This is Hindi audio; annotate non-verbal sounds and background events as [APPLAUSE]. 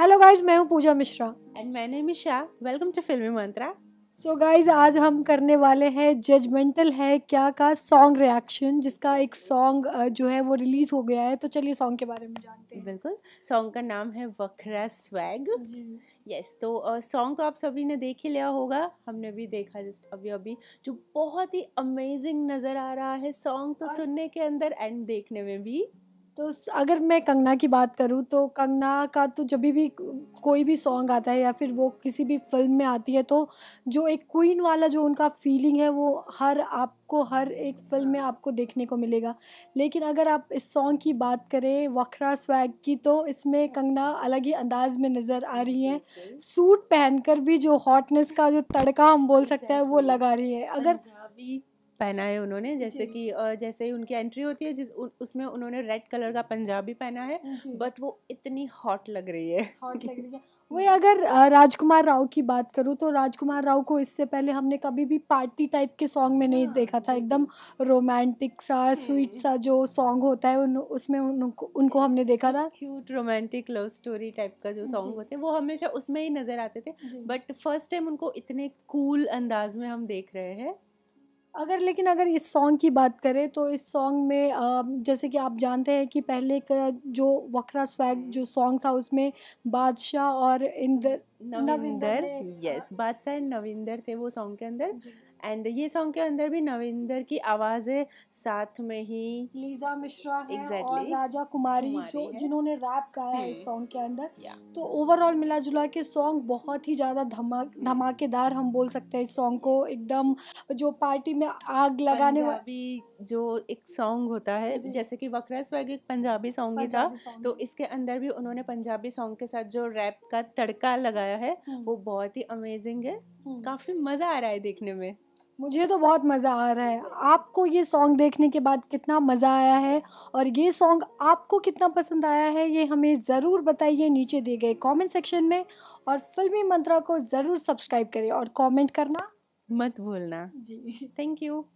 हेलो गाइस मैं हूं पूजा मिश्रा एंड मैं निमिशा वेलकम टू फिल्मी मंत्रा सो गाइस आज हम करने वाले हैं जजमेंटल है क्या का सॉन्ग रिएक्शन जिसका एक सॉन्ग जो है वो रिलीज़ हो गया है तो चलिए सॉन्ग के बारे में जानते हैं बिल्कुल सॉन्ग का नाम है वखरा स्वैग यस yes, तो सॉन्ग uh, तो आप सभी ने देख ही लिया होगा हमने भी देखा जस्ट अभी अभी जो बहुत ही अमेजिंग नज़र आ रहा है सॉन्ग तो सुनने के अंदर एंड देखने में भी तो अगर मैं कंगना की बात करूँ तो कंगना का तो जब भी कोई भी सॉन्ग आता है या फिर वो किसी भी फिल्म में आती है तो जो एक क्वीन वाला जो उनका फीलिंग है वो हर आपको हर एक फिल्म में आपको देखने को मिलेगा लेकिन अगर आप इस सॉन्ग की बात करें वखरा स्वैग की तो इसमें कंगना अलग ही अंदाज में नज़र आ रही हैं सूट पहनकर भी जो हॉटनेस का जो तड़का हम बोल सकते हैं वो लगा रही है अगर पहना है उन्होंने जैसे कि जैसे ही उनकी एंट्री होती है जिस उसमें उन्होंने रेड कलर का पंजाबी पहना है बट वो इतनी हॉट लग रही है हॉट लग रही है [LAUGHS] वही अगर राजकुमार राव की बात करूँ तो राजकुमार राव को इससे पहले हमने कभी भी पार्टी टाइप के सॉन्ग में नहीं हाँ, देखा था एकदम रोमांटिक सा स्वीट सा जो सॉन्ग होता है उन, उसमें उनको उनको हमने देखा था cute romantic love story type का जो सॉन्ग होते हैं वो हमेशा उसमें ही नज़र आते थे बट फर्स्ट टाइम उनको इतने कूल अंदाज में हम देख रहे हैं अगर लेकिन अगर इस सॉन्ग की बात करें तो इस सॉन्ग में जैसे कि आप जानते हैं कि पहले का जो वक्रा स्वैग जो सॉन्ग था उसमें बादशाह और इंदर नविंदर यस बादशाह एंड नविंदर थे वो सॉन्ग के अंदर एंड ये सॉन्ग के अंदर भी नविंदर की आवाज है साथ में ही लीजा मिश्रा है exactly, और राजा कुमारी, कुमारी जो जिन्होंने रैप गाया है इस सॉन्ग hmm. के अंदर yeah. तो ओवरऑल मिला जुला के सॉन्ग बहुत ही ज़्यादा धमा धमाकेदार हम बोल सकते हैं इस सॉन्ग को एकदम जो पार्टी में आग लगाने वाली जो एक सॉन्ग होता है जैसे कि वक्रा स्वैग एक पंजाबी सॉन्ग ही था तो इसके अंदर भी उन्होंने पंजाबी सॉन्ग के साथ जो रैप का तड़का लगाया है hmm. वो बहुत ही अमेजिंग है hmm. काफ़ी मज़ा आ रहा है देखने में मुझे तो बहुत मज़ा आ रहा है आपको ये सॉन्ग देखने के बाद कितना मज़ा आया है और ये सॉन्ग आपको कितना पसंद आया है ये हमें ज़रूर बताइए नीचे दिए गए कमेंट सेक्शन में और फिल्मी मंत्रा को ज़रूर सब्सक्राइब करें और कमेंट करना मत भूलना जी थैंक यू